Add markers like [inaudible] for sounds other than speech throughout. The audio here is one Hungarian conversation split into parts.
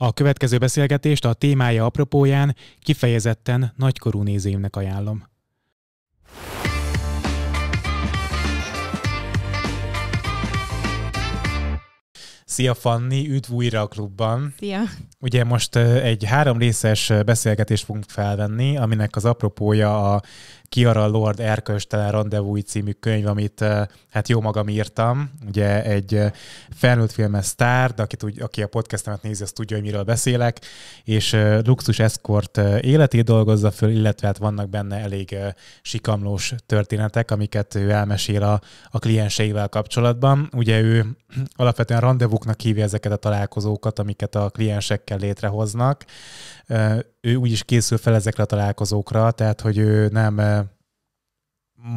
A következő beszélgetést a témája apropóján kifejezetten nagykorú nézőimnek ajánlom. Szia Fanni, üdv újra a klubban. Szia. Ugye most egy három részes beszélgetést fogunk felvenni, aminek az apropója a Kiara Lord Erköstelen Rendezvúj című könyv, amit eh, hát jó magam írtam. Ugye egy eh, felnőtt filmes sztár, de akit, úgy, aki a podcastemet nézi, az tudja, hogy miről beszélek, és eh, luxus eszkort életét dolgozza föl, illetve hát vannak benne elég sikamlós történetek, amiket ő elmesél a, a klienseivel kapcsolatban. Ugye ő [clears throat] alapvetően rendezvúknak hívja ezeket a találkozókat, amiket a kliensekkel létrehoznak ő úgyis készül fel ezekre a találkozókra, tehát hogy ő nem eh,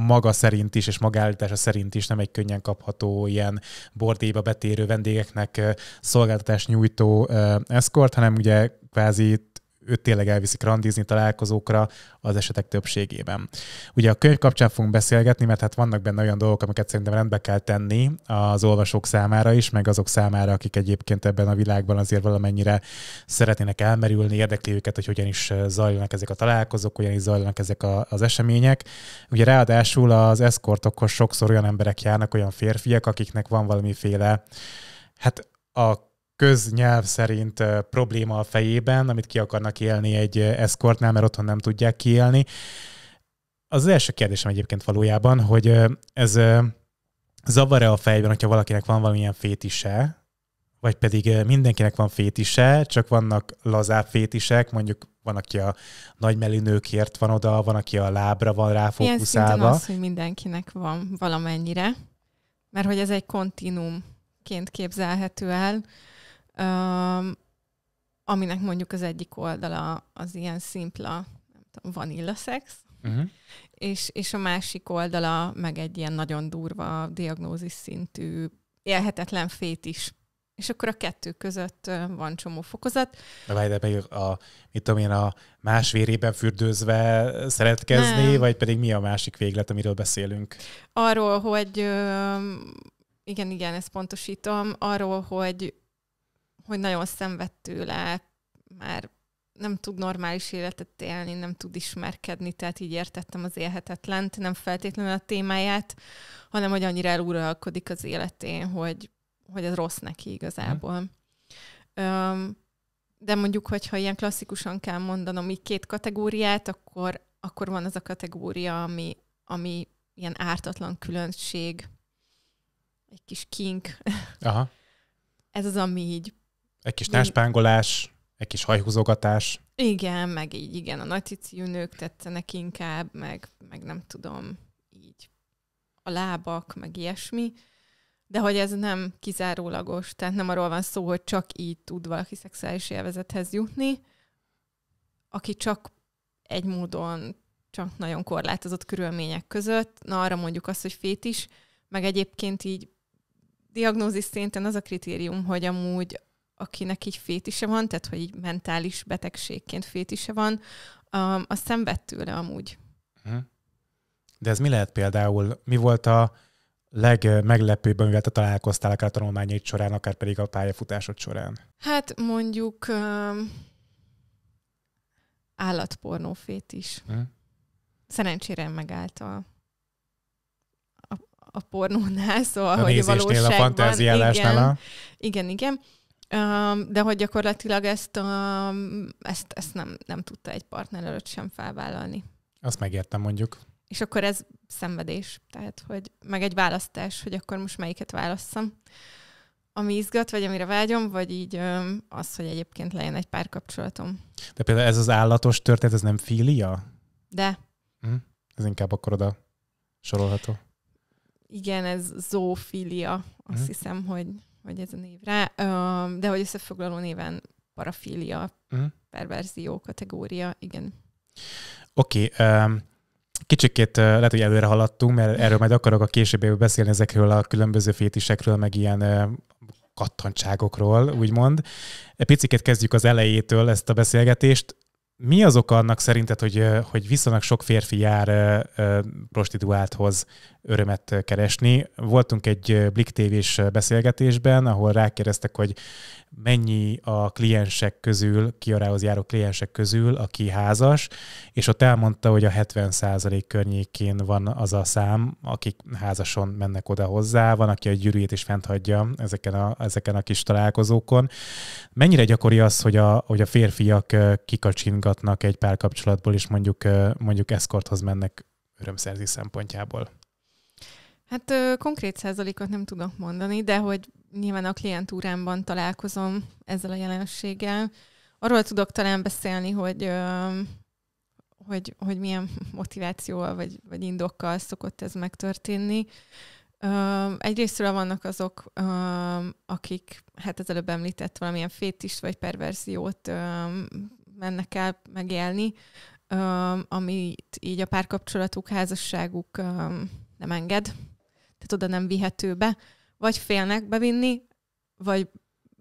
maga szerint is, és magállítása szerint is nem egy könnyen kapható ilyen bordéba betérő vendégeknek eh, szolgáltatást nyújtó eh, eszkort, hanem ugye kvázi őt tényleg elviszik randizni találkozókra az esetek többségében. Ugye a könyv kapcsán fogunk beszélgetni, mert hát vannak benne olyan dolgok, amiket szerintem rendbe kell tenni az olvasók számára is, meg azok számára, akik egyébként ebben a világban azért valamennyire szeretnének elmerülni, érdekli őket, hogy hogyan is zajlanak ezek a találkozók, hogyan is zajlanak ezek a, az események. Ugye ráadásul az eszkortokhoz sokszor olyan emberek járnak, olyan férfiak, akiknek van valamiféle, hát a köznyelv szerint probléma a fejében, amit ki akarnak élni egy eszkortnál, mert otthon nem tudják kiélni. Az, első kérdésem egyébként valójában, hogy ez zavar-e a fejben, hogyha valakinek van valamilyen fétise, vagy pedig mindenkinek van fétise, csak vannak lazább fétisek, mondjuk van, aki a nagy nőkért van oda, van, aki a lábra van ráfókuszálva. Ilyen az, hogy mindenkinek van valamennyire, mert hogy ez egy kontinumként képzelhető el, Um, aminek mondjuk az egyik oldala az ilyen szimpla vanilla szex, uh-huh. és, és a másik oldala meg egy ilyen nagyon durva diagnózis szintű élhetetlen fét is. És akkor a kettő között van csomó fokozat. De várj, de pedig a, mit tudom én, a más vérében fürdőzve szeretkezni, nem. vagy pedig mi a másik véglet, amiről beszélünk? Arról, hogy igen, igen, ezt pontosítom, arról, hogy hogy nagyon szenved tőle, már nem tud normális életet élni, nem tud ismerkedni, tehát így értettem az élhetetlent, nem feltétlenül a témáját, hanem hogy annyira eluralkodik az életén, hogy, hogy ez rossz neki igazából. Mm. de mondjuk, hogyha ilyen klasszikusan kell mondanom így két kategóriát, akkor, akkor van az a kategória, ami, ami ilyen ártatlan különbség, egy kis kink. Aha. Ez az, ami így egy kis táspángolás, egy kis hajhúzogatás. Igen, meg így igen, a nagyciciű nők tetszenek inkább, meg, meg nem tudom, így a lábak, meg ilyesmi. De hogy ez nem kizárólagos, tehát nem arról van szó, hogy csak így tud valaki szexuális élvezethez jutni, aki csak egy módon, csak nagyon korlátozott körülmények között, na arra mondjuk azt, hogy fétis, meg egyébként így diagnózis szinten az a kritérium, hogy amúgy akinek így fétise van, tehát hogy így mentális betegségként fétise van, um, az szenved tőle amúgy. Mhm. De ez mi lehet például? Mi volt a legmeglepőbb, amivel te találkoztál akár a tanulmányait során, akár pedig a pályafutásod során? Hát mondjuk um, állatpornófét is. Hmm. Szerencsére megállt a a pornónál, szóval, a hogy a valóságban... A igen, igen, igen de hogy gyakorlatilag ezt, ezt, ezt nem, nem tudta egy partner előtt sem felvállalni. Azt megértem mondjuk. És akkor ez szenvedés, tehát hogy meg egy választás, hogy akkor most melyiket válasszam, ami izgat, vagy amire vágyom, vagy így az, hogy egyébként legyen egy párkapcsolatom. De például ez az állatos történet, ez nem filia? De. Hm? Ez inkább akkor oda sorolható. Igen, ez zófilia, Azt hm? hiszem, hogy vagy ez a név rá, de hogy összefoglaló néven parafília, uh-huh. perverzió kategória, igen. Oké, okay, um, kicsikét uh, lehet, hogy előre haladtunk, mert erről majd akarok a később beszélni ezekről a különböző fétisekről, meg ilyen uh, kattantságokról, úgymond. Picikét kezdjük az elejétől ezt a beszélgetést. Mi az oka annak szerinted, hogy, hogy viszonylag sok férfi jár prostituálthoz? örömet keresni. Voltunk egy Blik tv beszélgetésben, ahol rákérdeztek, hogy mennyi a kliensek közül, ki arához járó kliensek közül, aki házas, és ott elmondta, hogy a 70% környékén van az a szám, akik házason mennek oda hozzá, van, aki a gyűrűjét is fent hagyja ezeken a, ezeken a kis találkozókon. Mennyire gyakori az, hogy a, hogy a férfiak kikacsingatnak egy párkapcsolatból, és mondjuk, mondjuk eszkorthoz mennek örömszerzés szempontjából? Hát ö, konkrét százalékot nem tudok mondani, de hogy nyilván a klientúrámban találkozom ezzel a jelenséggel. Arról tudok talán beszélni, hogy ö, hogy, hogy milyen motivációval vagy, vagy indokkal szokott ez megtörténni. Uh, egyrésztről vannak azok, uh, akik, hát az előbb említett valamilyen fétis vagy perverziót uh, mennek el megélni, uh, amit így a párkapcsolatuk, házasságuk uh, nem enged, tehát oda nem vihető be. Vagy félnek bevinni, vagy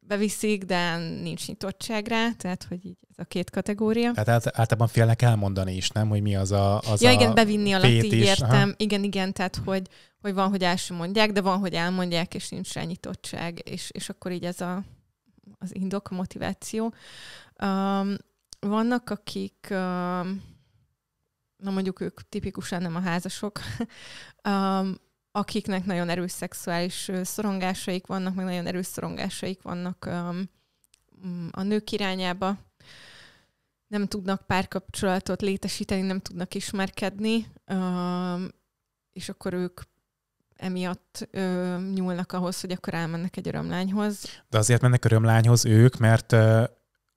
beviszik, de nincs nyitottság rá, tehát hogy így ez a két kategória. Tehát át, általában félnek elmondani is, nem, hogy mi az a az Ja, igen, a bevinni alatt így értem. Aha. Igen, igen, tehát hogy, hogy van, hogy el sem mondják, de van, hogy elmondják, és nincs rá nyitottság, és, és akkor így ez a, az indok, a motiváció. Um, vannak, akik, um, na mondjuk ők tipikusan nem a házasok, um, [laughs] akiknek nagyon erős szexuális szorongásaik vannak, meg nagyon erős szorongásaik vannak mm, a nők irányába, nem tudnak párkapcsolatot létesíteni, nem tudnak ismerkedni, és akkor ők emiatt ö, nyúlnak ahhoz, hogy akkor elmennek egy örömlányhoz. De azért mennek örömlányhoz ők, mert ö,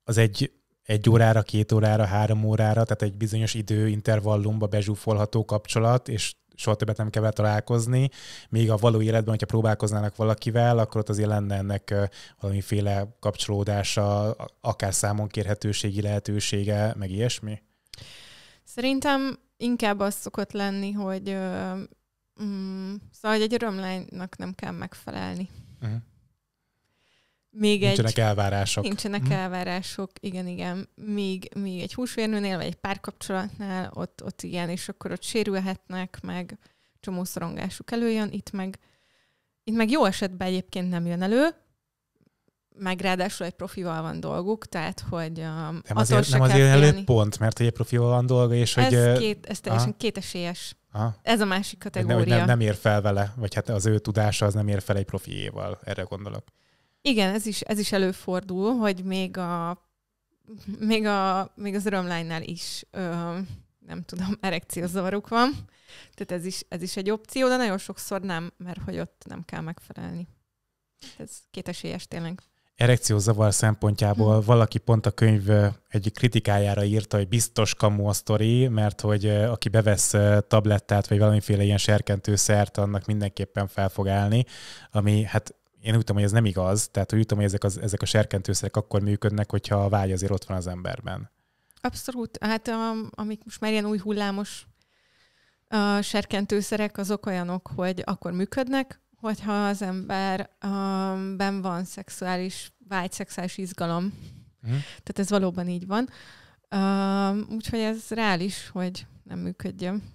az egy egy órára, két órára, három órára, tehát egy bizonyos időintervallumba bezsúfolható kapcsolat, és soha többet nem kell találkozni, még a való életben, hogyha próbálkoznának valakivel, akkor ott azért lenne ennek valamiféle kapcsolódása, akár számon kérhetőségi lehetősége, meg ilyesmi? Szerintem inkább az szokott lenni, hogy mm, szóval egy örömlánynak nem kell megfelelni. Uh-huh még nincsenek egy, elvárások. Nincsenek hm. elvárások, igen, igen. Még, még egy húsvérnőnél, vagy egy párkapcsolatnál, ott, ott igen, és akkor ott sérülhetnek, meg csomó szorongásuk előjön, itt meg, itt meg jó esetben egyébként nem jön elő, meg ráadásul egy profival van dolguk, tehát hogy um, nem azért, nem azért elő élni. pont, mert egy profival van dolga, és ez hogy... Két, ez teljesen kétesélyes. Aha. Ez a másik kategória. Nem, nem, nem ér fel vele, vagy hát az ő tudása az nem ér fel egy profiéval, erre gondolok. Igen, ez is, ez is előfordul, hogy még a még, a, még az örömlánynál is ö, nem tudom, erekciózavaruk van. Tehát ez is, ez is egy opció, de nagyon sokszor nem, mert hogy ott nem kell megfelelni. Hát ez kétesélyes tényleg. Erekciózavar szempontjából hmm. valaki pont a könyv egy kritikájára írta, hogy biztos kamu a sztori, mert hogy aki bevesz tablettát, vagy valamiféle ilyen serkentőszert, annak mindenképpen fel fog állni, ami hát én úgy tudom, hogy ez nem igaz, tehát hogy úgy tudom, hogy ezek, az, ezek a serkentőszerek akkor működnek, hogyha a vágy azért ott van az emberben. Abszolút. Hát amik most már ilyen új hullámos a serkentőszerek azok olyanok, hogy akkor működnek, hogyha az emberben van szexuális vágy, szexuális izgalom. Mm. Tehát ez valóban így van. Uh, úgyhogy ez reális, hogy nem működjön.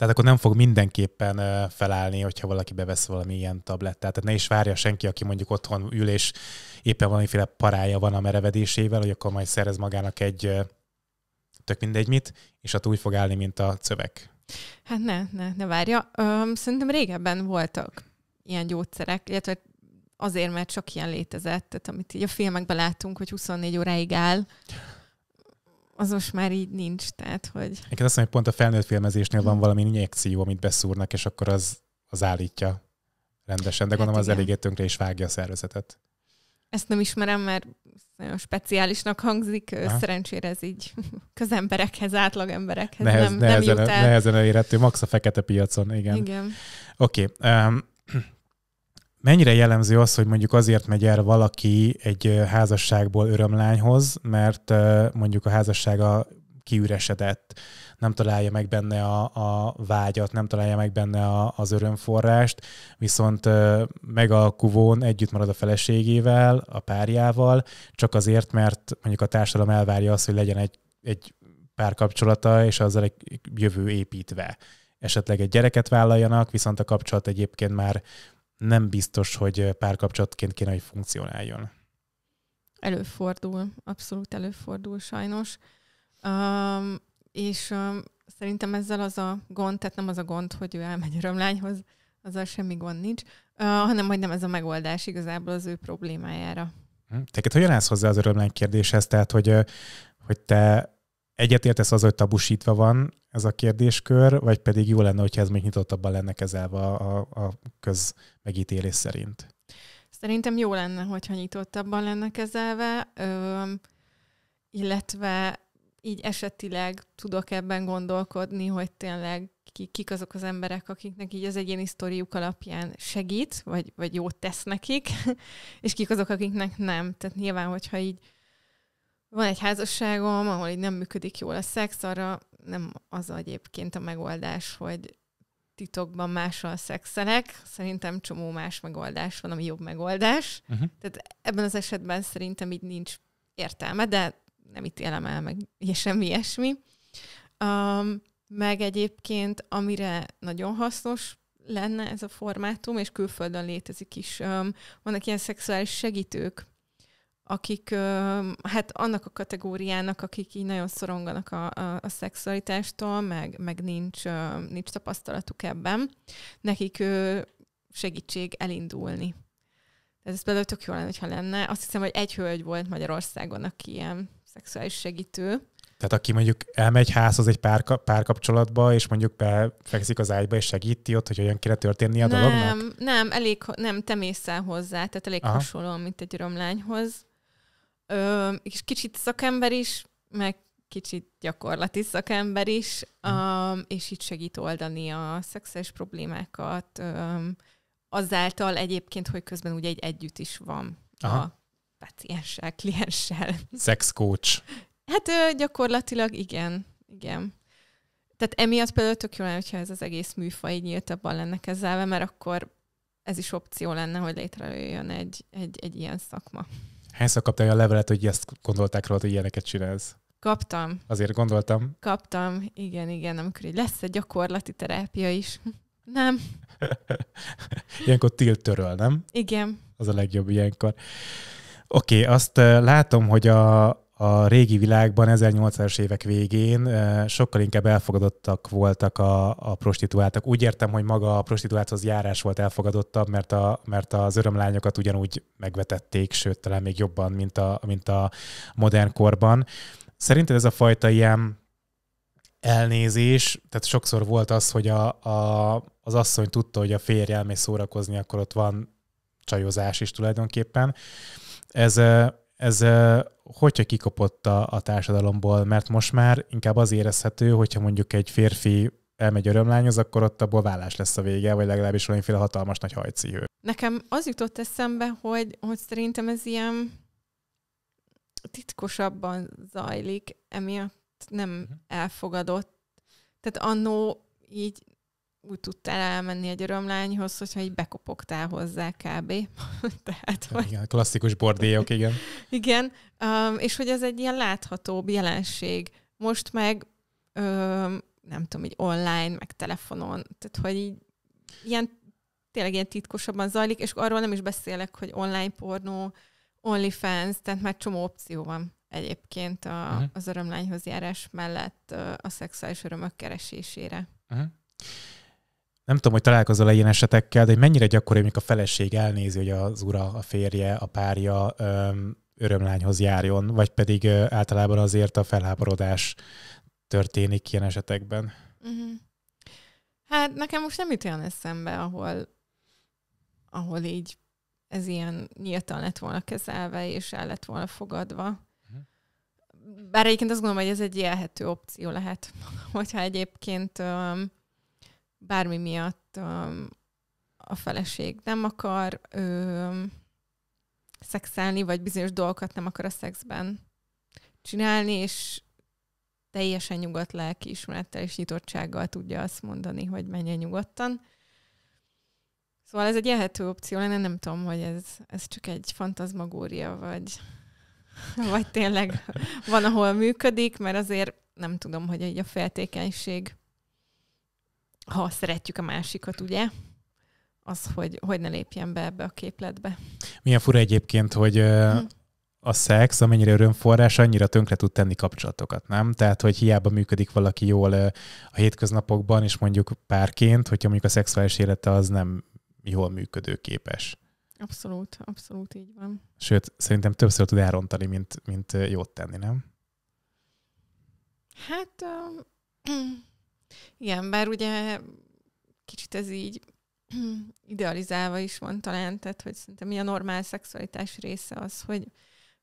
Tehát akkor nem fog mindenképpen felállni, hogyha valaki bevesz valami ilyen tablettát. Tehát ne is várja senki, aki mondjuk otthon ül, és éppen valamiféle parája van a merevedésével, hogy akkor majd szerez magának egy tök mindegy mit, és ott úgy fog állni, mint a cövek. Hát ne, ne, ne várja. Öm, szerintem régebben voltak ilyen gyógyszerek, illetve azért, mert sok ilyen létezett, tehát amit így a filmekben látunk, hogy 24 óráig áll, az most már így nincs, tehát hogy... Én azt mondom, hogy pont a felnőtt filmezésnél van hm. valami injekció, amit beszúrnak, és akkor az, az állítja rendesen, de hát gondolom igen. az eléggé tönkre is vágja a szervezetet. Ezt nem ismerem, mert nagyon speciálisnak hangzik, Aha. szerencsére ez így [laughs] közemberekhez, átlagemberekhez Nehez, nem, nehezen, nem jut el. Nehezen elérhető, max a fekete piacon, igen. Igen. Oké, okay. um, [clears throat] mennyire jellemző az, hogy mondjuk azért megy el valaki egy házasságból örömlányhoz, mert mondjuk a házassága kiüresedett, nem találja meg benne a, a vágyat, nem találja meg benne a, az örömforrást, viszont meg a kuvón együtt marad a feleségével, a párjával, csak azért, mert mondjuk a társadalom elvárja azt, hogy legyen egy, egy párkapcsolata, és azzal egy jövő építve esetleg egy gyereket vállaljanak, viszont a kapcsolat egyébként már nem biztos, hogy párkapcsolatként kéne, hogy funkcionáljon. Előfordul, abszolút előfordul sajnos. Um, és um, szerintem ezzel az a gond, tehát nem az a gond, hogy ő elmegy römlányhoz, azzal semmi gond nincs, uh, hanem hogy nem ez a megoldás igazából az ő problémájára. Hm. Tehát hogyan állsz hozzá az örömlány kérdéshez? Tehát, hogy, hogy te egyetértesz az, hogy tabusítva van ez a kérdéskör, vagy pedig jó lenne, hogyha ez még nyitottabban lenne kezelve a, a közmegítélés szerint? Szerintem jó lenne, hogyha nyitottabban lenne kezelve, ö, illetve így esetileg tudok ebben gondolkodni, hogy tényleg ki, kik azok az emberek, akiknek így az egyéni sztoriuk alapján segít, vagy, vagy jót tesz nekik, [laughs] és kik azok, akiknek nem. Tehát nyilván, hogyha így van egy házasságom, ahol így nem működik jól a szex, arra nem az egyébként a megoldás, hogy titokban mással szexelek. Szerintem csomó más megoldás van, ami jobb megoldás. Uh-huh. Tehát ebben az esetben szerintem így nincs értelme, de nem ítélem el, meg semmi ilyesmi. Um, meg egyébként, amire nagyon hasznos lenne ez a formátum, és külföldön létezik is, um, vannak ilyen szexuális segítők, akik hát annak a kategóriának, akik így nagyon szoronganak a, a, a szexualitástól, meg, meg nincs, nincs tapasztalatuk ebben, nekik segítség elindulni. Tehát ez például tök jó lenne, ha lenne. Azt hiszem, hogy egy hölgy volt Magyarországon, aki ilyen szexuális segítő. Tehát aki mondjuk elmegy házhoz egy pár, párkapcsolatba, és mondjuk befekszik az ágyba, és segíti ott, hogy olyan kire történni a nem, dolognak? Nem, elég, nem, te mész hozzá, tehát elég Aha. hasonló, mint egy romlányhoz. Ö, és kicsit szakember is, meg kicsit gyakorlati szakember is, um, és itt segít oldani a szexes problémákat, um, azáltal egyébként, hogy közben ugye egy együtt is van Aha. a pacienssel, klienssel. Sex coach. Hát ö, gyakorlatilag igen, igen. Tehát emiatt például tök jó lenne, hogyha ez az egész műfaj nyíltabban lenne kezelve, mert akkor ez is opció lenne, hogy létrejöjjön egy, egy, egy ilyen szakma. Hányszor kaptál olyan levelet, hogy ezt gondolták róla, hogy ilyeneket csinálsz? Kaptam. Azért gondoltam. Kaptam, igen, igen, amikor így lesz egy gyakorlati terápia is. [laughs] Nem. [laughs] ilyenkor tilt töröl, nem? Igen. Az a legjobb ilyenkor. Oké, okay, azt eh, látom, hogy a, a régi világban 1800-as évek végén sokkal inkább elfogadottak voltak a, a prostituáltak. Úgy értem, hogy maga a prostituálthoz járás volt elfogadottabb, mert, a, mert az örömlányokat ugyanúgy megvetették, sőt, talán még jobban, mint a, mint a modern korban. Szerinted ez a fajta ilyen elnézés, tehát sokszor volt az, hogy a, a, az asszony tudta, hogy a férj elmész szórakozni, akkor ott van csajozás is tulajdonképpen. Ez ez hogyha kikopott a, a társadalomból, mert most már inkább az érezhető, hogyha mondjuk egy férfi elmegy örömlányoz, akkor ott abból vállás lesz a vége, vagy legalábbis valamiféle hatalmas nagy hajcihő. Nekem az jutott eszembe, hogy, hogy szerintem ez ilyen titkosabban zajlik, emiatt nem mhm. elfogadott. Tehát annó így úgy tudtál elmenni egy örömlányhoz, hogyha így bekopogtál hozzá kb. [laughs] Tehát, hogy... Igen, klasszikus bordélyok, igen. igen, um, és hogy ez egy ilyen láthatóbb jelenség. Most meg um, nem tudom, így online, meg telefonon, tehát hogy így ilyen tényleg ilyen titkosabban zajlik, és arról nem is beszélek, hogy online pornó, OnlyFans, tehát már csomó opció van egyébként a, uh-huh. az örömlányhoz járás mellett a szexuális örömök keresésére. Uh-huh nem tudom, hogy találkozol-e ilyen esetekkel, de hogy mennyire gyakori, amikor a feleség elnézi, hogy az ura, a férje, a párja örömlányhoz járjon, vagy pedig általában azért a felháborodás történik ilyen esetekben? Uh-huh. Hát nekem most nem jut olyan eszembe, ahol, ahol így ez ilyen nyíltan lett volna kezelve, és el lett volna fogadva. Mhm. Bár egyébként azt gondolom, hogy ez egy élhető opció lehet, [laughs] hogyha egyébként bármi miatt um, a feleség nem akar ö, um, szexelni, vagy bizonyos dolgokat nem akar a szexben csinálni, és teljesen nyugodt lelki ismerettel és nyitottsággal tudja azt mondani, hogy menjen nyugodtan. Szóval ez egy lehető opció lenne, nem tudom, hogy ez, ez csak egy fantazmagória, vagy, vagy tényleg van, ahol működik, mert azért nem tudom, hogy egy a feltékenység ha szeretjük a másikat, ugye? Az, hogy, hogy ne lépjen be ebbe a képletbe. Milyen fura egyébként, hogy mhm. a szex, amennyire örömforrás, annyira tönkre tud tenni kapcsolatokat, nem? Tehát, hogy hiába működik valaki jól a hétköznapokban, és mondjuk párként, hogyha mondjuk a szexuális élete az nem jól működőképes. Abszolút, abszolút így van. Sőt, szerintem többször tud elrontani, mint, mint jót tenni, nem? Hát, [clears throat] Igen, bár ugye kicsit ez így [clears throat] idealizálva is van talán, tehát hogy szerintem mi a normál szexualitás része az, hogy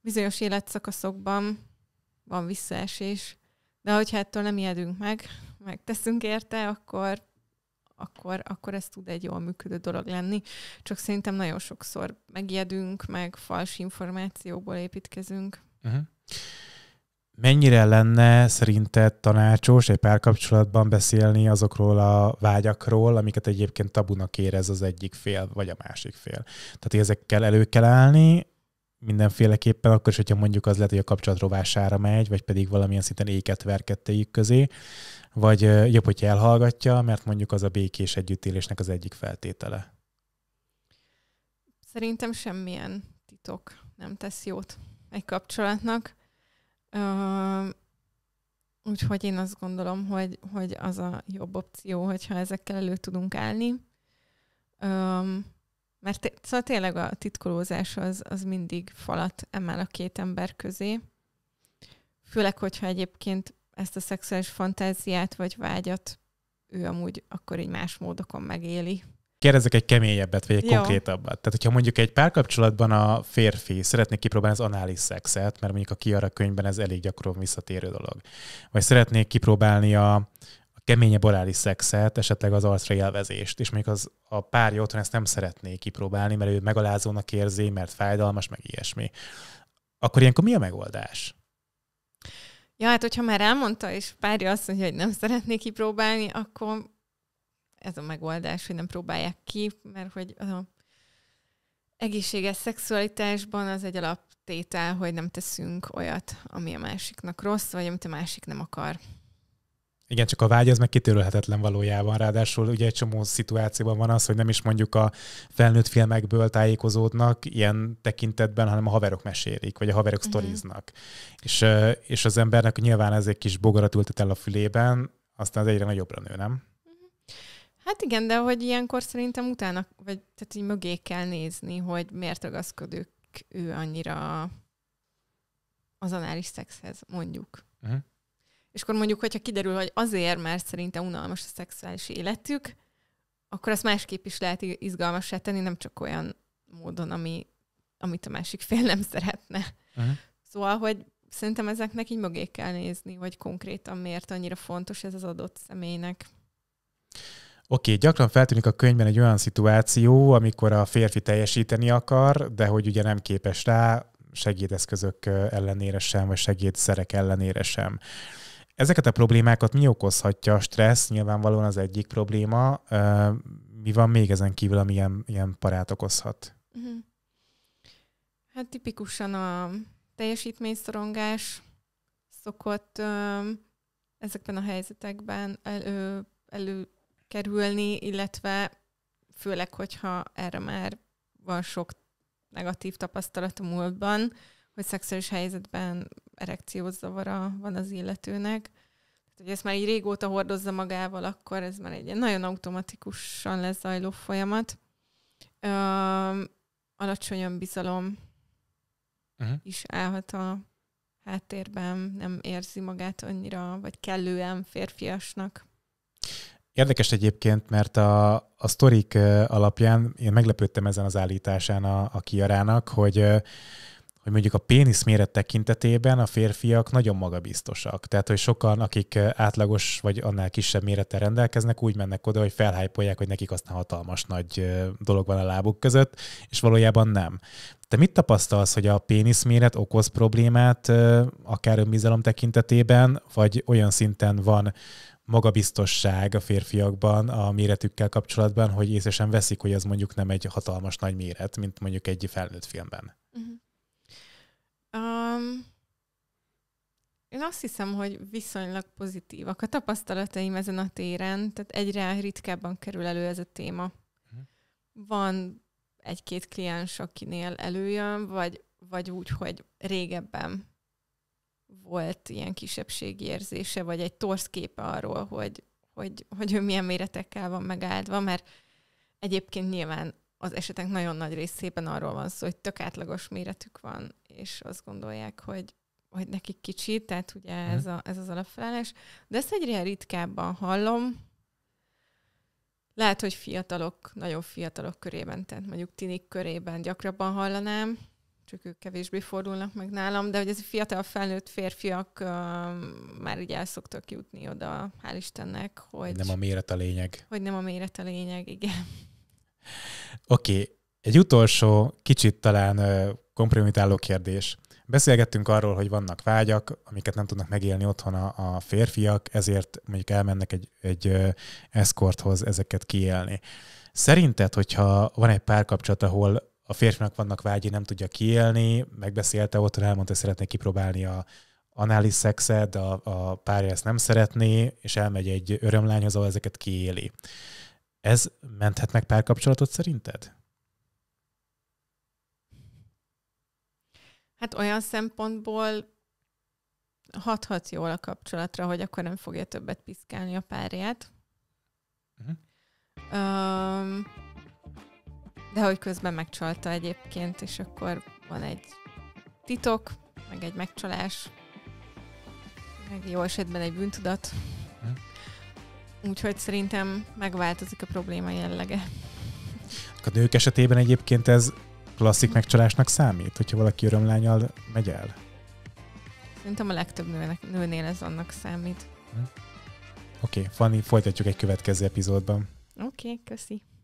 bizonyos életszakaszokban van visszaesés, de hogyha ettől nem ijedünk meg, meg teszünk érte, akkor, akkor, akkor ez tud egy jól működő dolog lenni. Csak szerintem nagyon sokszor megijedünk, meg fals információból építkezünk. Uh-huh. Mennyire lenne szerinted tanácsos egy párkapcsolatban beszélni azokról a vágyakról, amiket egyébként tabunak érez az egyik fél, vagy a másik fél? Tehát ezekkel elő kell állni, mindenféleképpen, akkor is, hogyha mondjuk az lehet, hogy a kapcsolat rovására megy, vagy pedig valamilyen szinten éket verkettejük közé, vagy jobb, hogy elhallgatja, mert mondjuk az a békés együttélésnek az egyik feltétele. Szerintem semmilyen titok nem tesz jót egy kapcsolatnak úgyhogy én azt gondolom, hogy, hogy az a jobb opció, hogyha ezekkel elő tudunk állni. Öm, mert t- szóval tényleg a titkolózás az, az mindig falat emel a két ember közé. Főleg, hogyha egyébként ezt a szexuális fantáziát vagy vágyat ő amúgy akkor így más módokon megéli. Kérdezek egy keményebbet, vagy egy Jó. konkrétabbat. Tehát, hogyha mondjuk egy párkapcsolatban a férfi szeretné kipróbálni az anális szexet, mert mondjuk a Kiara könyvben ez elég gyakran visszatérő dolog. Vagy szeretné kipróbálni a, a keményebb orális szexet, esetleg az arcra élvezést, és mondjuk az, a párja otthon ezt nem szeretné kipróbálni, mert ő megalázónak érzi, mert fájdalmas, meg ilyesmi. Akkor ilyenkor mi a megoldás? Ja, hát hogyha már elmondta, és párja azt mondja, hogy nem szeretné kipróbálni, akkor ez a megoldás, hogy nem próbálják ki, mert hogy az egészséges szexualitásban az egy alaptétel, hogy nem teszünk olyat, ami a másiknak rossz, vagy amit a másik nem akar. Igen, csak a vágy az meg kitörölhetetlen valójában. Ráadásul ugye egy csomó szituációban van az, hogy nem is mondjuk a felnőtt filmekből tájékozódnak ilyen tekintetben, hanem a haverok mesélik, vagy a haverok uh-huh. sztoriznak. És, és az embernek nyilván ez egy kis bogarat ültet el a fülében, aztán az egyre nagyobbra nő, nem? Hát igen, de hogy ilyenkor szerintem utána, vagy tehát így mögé kell nézni, hogy miért ragaszkodik ő annyira az anális szexhez, mondjuk. Uh-huh. És akkor mondjuk, hogyha kiderül, hogy azért, mert szerintem unalmas a szexuális életük, akkor azt másképp is lehet izgalmasá tenni, nem csak olyan módon, ami, amit a másik fél nem szeretne. Uh-huh. Szóval, hogy szerintem ezeknek így mögé kell nézni, hogy konkrétan miért annyira fontos ez az adott személynek. Oké, okay, gyakran feltűnik a könyvben egy olyan szituáció, amikor a férfi teljesíteni akar, de hogy ugye nem képes rá segédeszközök ellenére sem, vagy segédszerek ellenére sem. Ezeket a problémákat mi okozhatja? A stressz nyilvánvalóan az egyik probléma. Mi van még ezen kívül, ami ilyen, ilyen parát okozhat? Mhm. Hát tipikusan a teljesítményszorongás szokott ezekben a helyzetekben elő, elő kerülni, illetve főleg, hogyha erre már van sok negatív tapasztalat a múltban, hogy szexuális helyzetben erekciós zavara van az illetőnek. Tehát, hogy ezt már így régóta hordozza magával, akkor ez már egy nagyon automatikusan lezajló folyamat. Ö, alacsony önbizalom uh-huh. Mhm. is állhat a háttérben, nem érzi magát annyira, vagy kellően férfiasnak. Érdekes egyébként, mert a, a sztorik alapján én meglepődtem ezen az állításán a, a kiarának, hogy hogy mondjuk a pénisz méret tekintetében a férfiak nagyon magabiztosak. Tehát, hogy sokan, akik átlagos vagy annál kisebb mérettel rendelkeznek, úgy mennek oda, hogy felhájpolják, hogy nekik aztán hatalmas nagy dolog van a lábuk között, és valójában nem. Te mit tapasztalsz, hogy a pénisz méret okoz problémát akár önbizalom tekintetében, vagy olyan szinten van magabiztosság a férfiakban a méretükkel kapcsolatban, hogy észesen veszik, hogy ez mondjuk nem egy hatalmas nagy méret, mint mondjuk egy felnőtt filmben. Uh-huh. Um, én azt hiszem, hogy viszonylag pozitívak a tapasztalataim ezen a téren, tehát egyre ritkábban kerül elő ez a téma. Mhm. Van egy-két kliens, akinél előjön, vagy, vagy úgy, hogy régebben volt ilyen kisebbségi érzése, vagy egy torsz képe arról, hogy, hogy, hogy ő milyen méretekkel van megáldva, mert egyébként nyilván az esetek nagyon nagy részében arról van szó, hogy tök átlagos méretük van, és azt gondolják, hogy, hogy nekik kicsi, tehát ugye hmm. ez, a, ez az alapfelállás. De ezt egyre ritkábban hallom. Lehet, hogy fiatalok, nagyon fiatalok körében, tehát mondjuk tinik körében gyakrabban hallanám, csak ők kevésbé fordulnak meg nálam, de hogy ez a fiatal felnőtt férfiak uh, már így el szoktak jutni oda, hál' Istennek, hogy... Nem a méret a lényeg. Hogy nem a méret a lényeg, igen. Oké, okay. egy utolsó, kicsit talán kompromitáló kérdés. Beszélgettünk arról, hogy vannak vágyak, amiket nem tudnak megélni otthon a, a férfiak, ezért mondjuk elmennek egy, egy uh, eszkorthoz ezeket kiélni. Szerinted, hogyha van egy párkapcsolat, ahol a férfinak vannak vágyi, nem tudja kiélni, megbeszélte otthon, elmondta, hogy szeretné kipróbálni a anális szexet, a, a párja ezt nem szeretné, és elmegy egy örömlányhoz, ahol ezeket kiéli. Ez menthet meg párkapcsolatot szerinted? Hát olyan szempontból hathat jól a kapcsolatra, hogy akkor nem fogja többet piszkálni a párját. Uh-huh. Um, de hogy közben megcsalta egyébként, és akkor van egy titok, meg egy megcsalás, meg jó esetben egy bűntudat. Mhm. Úgyhogy szerintem megváltozik a probléma jellege. A nők esetében egyébként ez klasszik megcsalásnak számít, hogyha valaki örömlányal megy el? Szerintem a legtöbb nőnek, nőnél ez annak számít. Mhm. Oké, okay, Fanny, folytatjuk egy következő epizódban. Oké, okay, köszi.